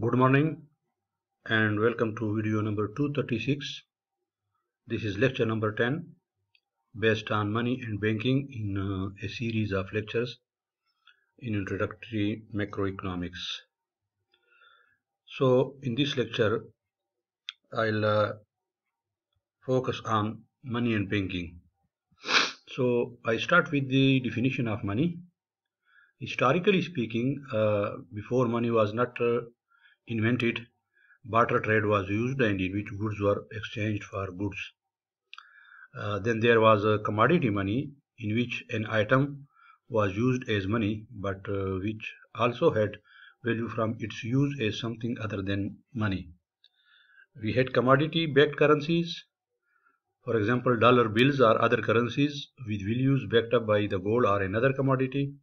good morning and welcome to video number 236 this is lecture number 10 based on money and banking in uh, a series of lectures in introductory macroeconomics so in this lecture i'll uh, focus on money and banking so i start with the definition of money historically speaking uh, before money was not uh, invented, barter trade was used and in which goods were exchanged for goods. Uh, then there was a uh, commodity money in which an item was used as money but uh, which also had value from its use as something other than money. We had commodity backed currencies. For example, dollar bills or other currencies with values backed up by the gold or another commodity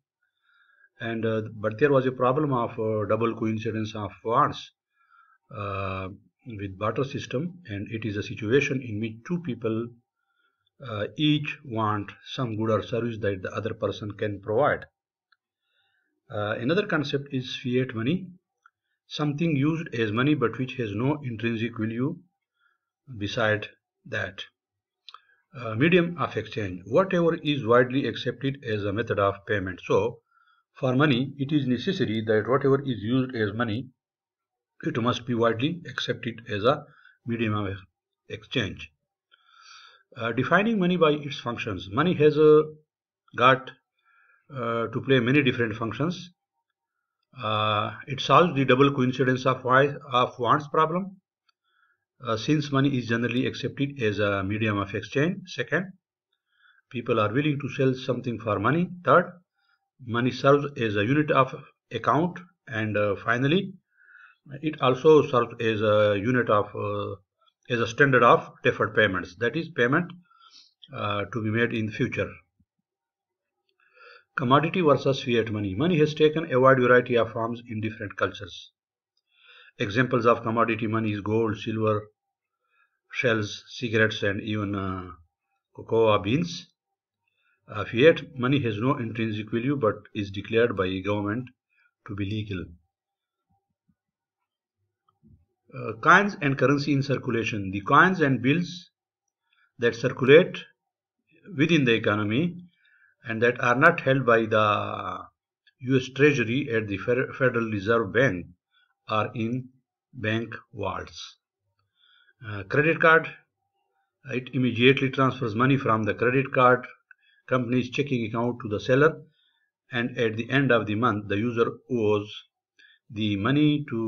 and uh, but there was a problem of uh, double coincidence of wants uh, with barter system and it is a situation in which two people uh, each want some good or service that the other person can provide uh, another concept is fiat money something used as money but which has no intrinsic value beside that uh, medium of exchange whatever is widely accepted as a method of payment so for money, it is necessary that whatever is used as money, it must be widely accepted as a medium of exchange. Uh, defining money by its functions. Money has uh, got uh, to play many different functions. Uh, it solves the double coincidence of, of wants problem. Uh, since money is generally accepted as a medium of exchange. Second, people are willing to sell something for money. Third, money serves as a unit of account and uh, finally it also serves as a unit of uh, as a standard of deferred payments that is payment uh, to be made in future commodity versus fiat money money has taken a wide variety of forms in different cultures examples of commodity money is gold silver shells cigarettes and even uh, cocoa beans uh, fiat money has no intrinsic value but is declared by a government to be legal. Uh, coins and currency in circulation. The coins and bills that circulate within the economy and that are not held by the US Treasury at the Federal Reserve Bank are in bank vaults. Uh, credit card, it immediately transfers money from the credit card company's checking account to the seller and at the end of the month the user owes the money to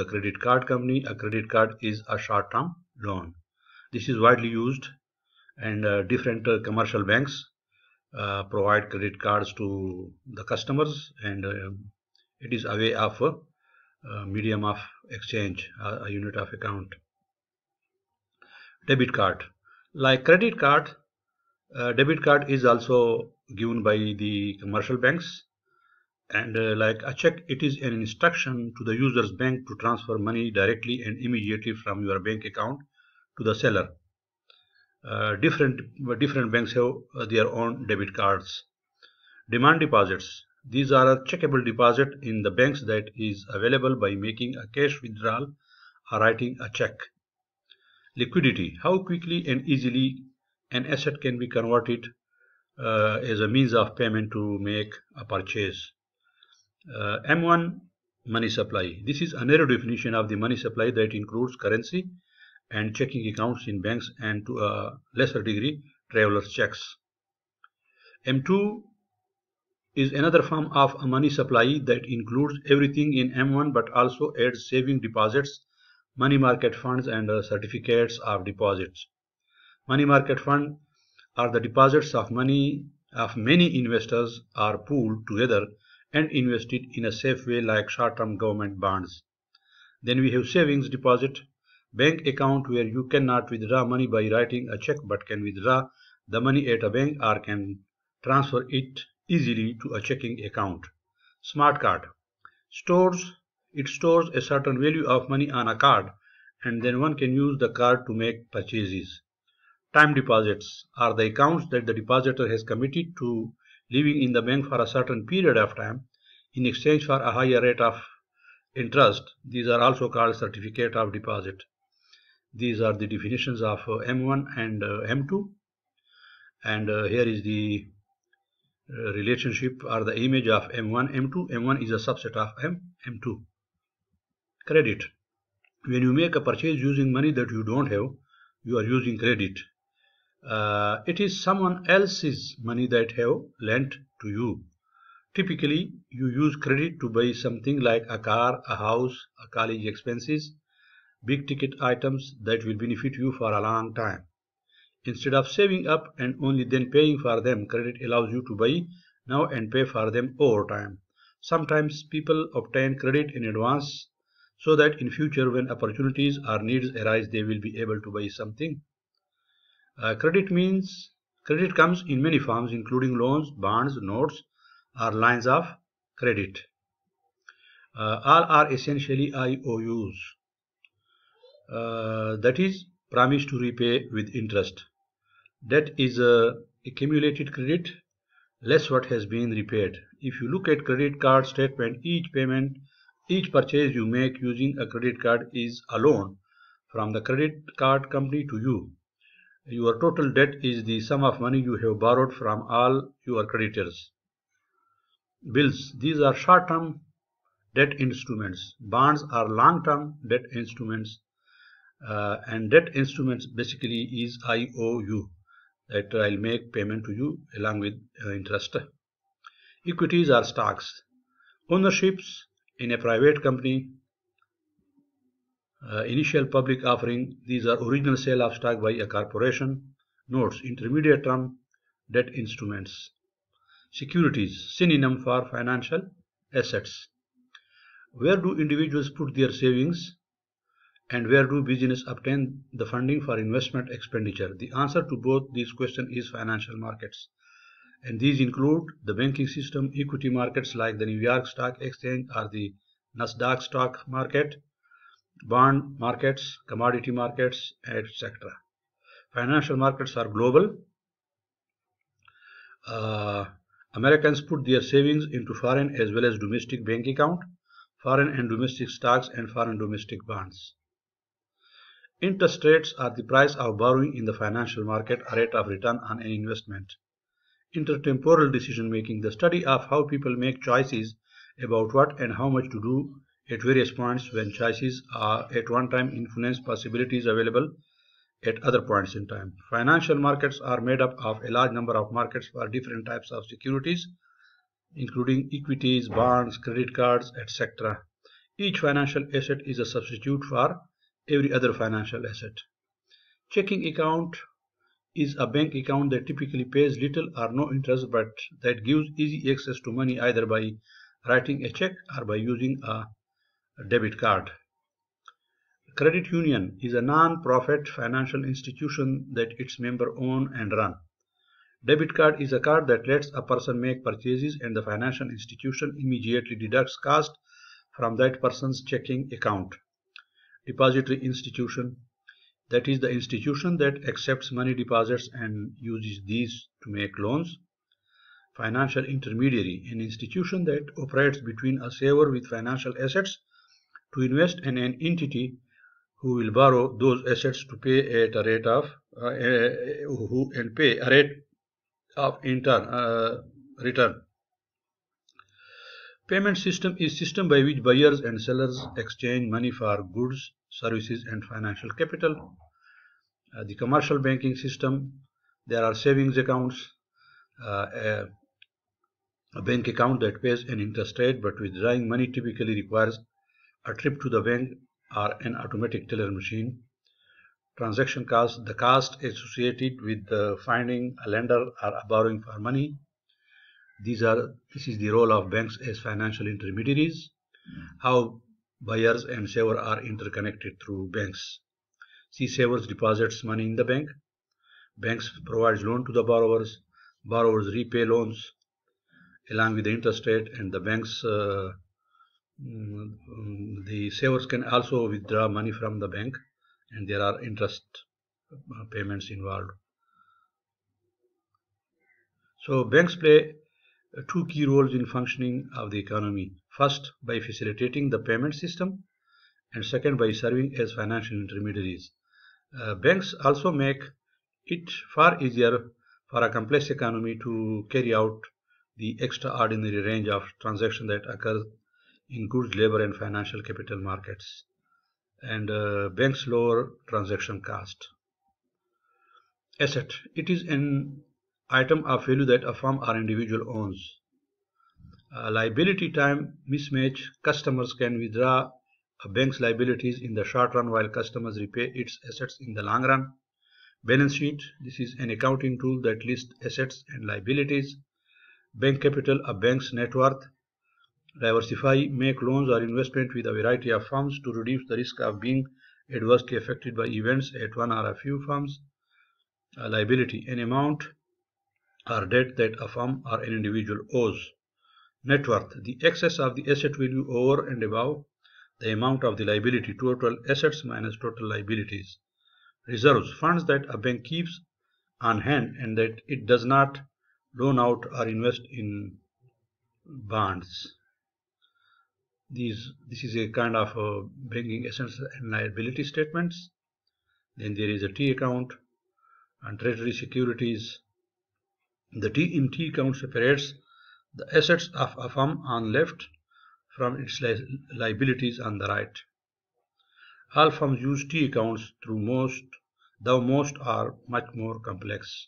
the credit card company a credit card is a short-term loan this is widely used and uh, different uh, commercial banks uh, provide credit cards to the customers and uh, it is a way of uh, uh, medium of exchange a unit of account debit card like credit card a uh, debit card is also given by the commercial banks and uh, like a check it is an instruction to the user's bank to transfer money directly and immediately from your bank account to the seller uh, different different banks have uh, their own debit cards demand deposits these are a checkable deposit in the banks that is available by making a cash withdrawal or writing a check liquidity how quickly and easily an asset can be converted uh, as a means of payment to make a purchase. Uh, M1 money supply. This is a narrow definition of the money supply that includes currency and checking accounts in banks and to a lesser degree traveler's checks. M2 is another form of a money supply that includes everything in M1 but also adds saving deposits, money market funds and uh, certificates of deposits. Money market fund are the deposits of money of many investors are pooled together and invested in a safe way like short-term government bonds. Then we have savings deposit, bank account where you cannot withdraw money by writing a check but can withdraw the money at a bank or can transfer it easily to a checking account. Smart card stores it stores a certain value of money on a card and then one can use the card to make purchases. Time deposits are the accounts that the depositor has committed to leaving in the bank for a certain period of time in exchange for a higher rate of interest. These are also called certificate of deposit. These are the definitions of uh, M1 and uh, M2. And uh, here is the relationship or the image of M1, M2. M1 is a subset of M, M2. Credit. When you make a purchase using money that you don't have, you are using credit uh, it is someone else's money that have lent to you. Typically, you use credit to buy something like a car, a house, a college expenses, big ticket items that will benefit you for a long time. Instead of saving up and only then paying for them, credit allows you to buy now and pay for them over time. Sometimes people obtain credit in advance so that in future when opportunities or needs arise they will be able to buy something uh, credit means credit comes in many forms including loans, bonds, notes or lines of credit. Uh, all are essentially IOUs. Uh, that is promise to repay with interest. is a accumulated credit less what has been repaid. If you look at credit card statement, each payment, each purchase you make using a credit card is a loan from the credit card company to you. Your total debt is the sum of money you have borrowed from all your creditors. Bills. These are short-term debt instruments. Bonds are long-term debt instruments. Uh, and debt instruments basically is IOU that I'll make payment to you along with uh, interest. Equities are stocks. Ownerships in a private company uh, initial public offering, these are original sale of stock by a corporation. Notes, intermediate term, debt instruments. Securities, synonym for financial assets. Where do individuals put their savings? And where do business obtain the funding for investment expenditure? The answer to both these questions is financial markets. And these include the banking system, equity markets like the New York Stock Exchange or the Nasdaq stock market, bond markets, commodity markets, etc. Financial markets are global. Uh, Americans put their savings into foreign as well as domestic bank account, foreign and domestic stocks and foreign domestic bonds. Interest rates are the price of borrowing in the financial market, a rate of return on an investment. Intertemporal decision making, the study of how people make choices about what and how much to do at various points when choices are at one time influence possibilities available at other points in time. Financial markets are made up of a large number of markets for different types of securities including equities, bonds, credit cards, etc. Each financial asset is a substitute for every other financial asset. Checking account is a bank account that typically pays little or no interest but that gives easy access to money either by writing a check or by using a debit card. Credit union is a non-profit financial institution that its members own and run. Debit card is a card that lets a person make purchases and the financial institution immediately deducts cost from that person's checking account. Depository institution that is the institution that accepts money deposits and uses these to make loans. Financial intermediary, an institution that operates between a saver with financial assets to invest in an entity who will borrow those assets to pay at a rate of uh, who and pay a rate of intern uh, return. Payment system is system by which buyers and sellers exchange money for goods, services and financial capital. Uh, the commercial banking system, there are savings accounts, uh, a, a bank account that pays an interest rate but withdrawing money typically requires a trip to the bank or an automatic teller machine. Transaction cost, the cost associated with finding a lender or borrowing for money. These are, this is the role of banks as financial intermediaries, how buyers and savers are interconnected through banks. See, savers deposits money in the bank. Banks provides loan to the borrowers. Borrowers repay loans along with the interest rate and the banks uh, Mm, the savers can also withdraw money from the bank and there are interest uh, payments involved. So banks play uh, two key roles in functioning of the economy. First, by facilitating the payment system and second, by serving as financial intermediaries. Uh, banks also make it far easier for a complex economy to carry out the extraordinary range of transactions that occur in goods, labor, and financial capital markets, and uh, banks lower transaction cost. Asset. It is an item of value that a firm or individual owns. Uh, liability time mismatch. Customers can withdraw a bank's liabilities in the short run while customers repay its assets in the long run. Balance sheet. This is an accounting tool that lists assets and liabilities. Bank capital. A bank's net worth Diversify, make loans or investment with a variety of firms to reduce the risk of being adversely affected by events at one or a few firms. A liability, an amount or debt that a firm or an individual owes. Net worth, the excess of the asset value over and above the amount of the liability, total assets minus total liabilities. Reserves, funds that a bank keeps on hand and that it does not loan out or invest in bonds these this is a kind of uh, bringing assets and liability statements then there is a T account and treasury securities the T in T account separates the assets of a firm on left from its li liabilities on the right all firms use T accounts through most though most are much more complex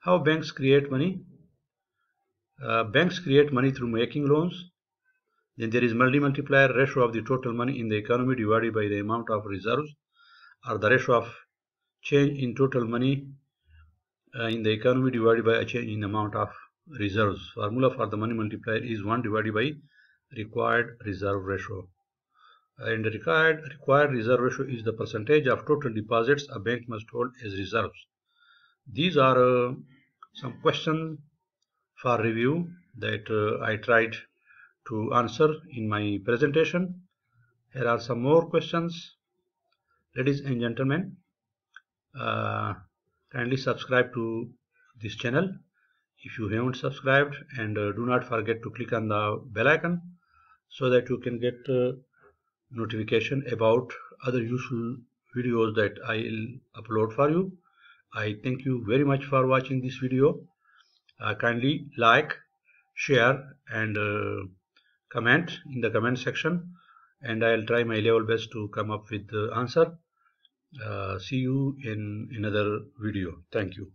how banks create money uh, banks create money through making loans then there is multi multiplier ratio of the total money in the economy divided by the amount of reserves or the ratio of change in total money uh, in the economy divided by a change in amount of reserves. Formula for the money multiplier is 1 divided by required reserve ratio. And required, required reserve ratio is the percentage of total deposits a bank must hold as reserves. These are uh, some questions for review that uh, I tried to answer in my presentation. Here are some more questions. Ladies and gentlemen, uh, kindly subscribe to this channel if you haven't subscribed and uh, do not forget to click on the bell icon so that you can get uh, notification about other useful videos that I'll upload for you. I thank you very much for watching this video. Uh, kindly like, share and uh, comment in the comment section and I'll try my level best to come up with the answer. Uh, see you in another video. Thank you.